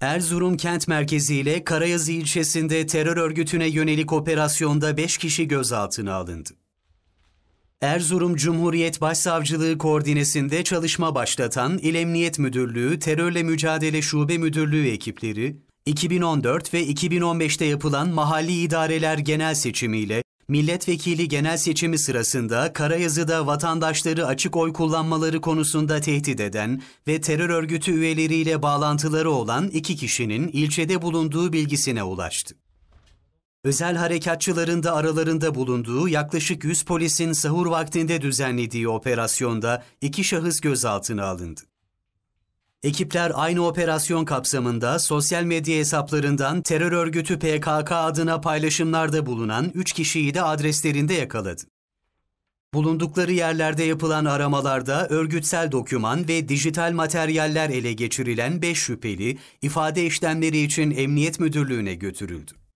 Erzurum kent merkezi ile Karayazı ilçesinde terör örgütüne yönelik operasyonda 5 kişi gözaltına alındı. Erzurum Cumhuriyet Başsavcılığı koordinesinde çalışma başlatan İl Emniyet Müdürlüğü Terörle Mücadele Şube Müdürlüğü ekipleri, 2014 ve 2015'te yapılan mahalli idareler genel seçimiyle milletvekili genel seçimi sırasında Karayazı'da vatandaşları açık oy kullanmaları konusunda tehdit eden ve terör örgütü üyeleriyle bağlantıları olan iki kişinin ilçede bulunduğu bilgisine ulaştı. Özel harekatçıların da aralarında bulunduğu yaklaşık 100 polisin sahur vaktinde düzenlediği operasyonda iki şahıs gözaltına alındı. Ekipler aynı operasyon kapsamında sosyal medya hesaplarından terör örgütü PKK adına paylaşımlarda bulunan 3 kişiyi de adreslerinde yakaladı. Bulundukları yerlerde yapılan aramalarda örgütsel doküman ve dijital materyaller ele geçirilen 5 şüpheli ifade işlemleri için Emniyet Müdürlüğü'ne götürüldü.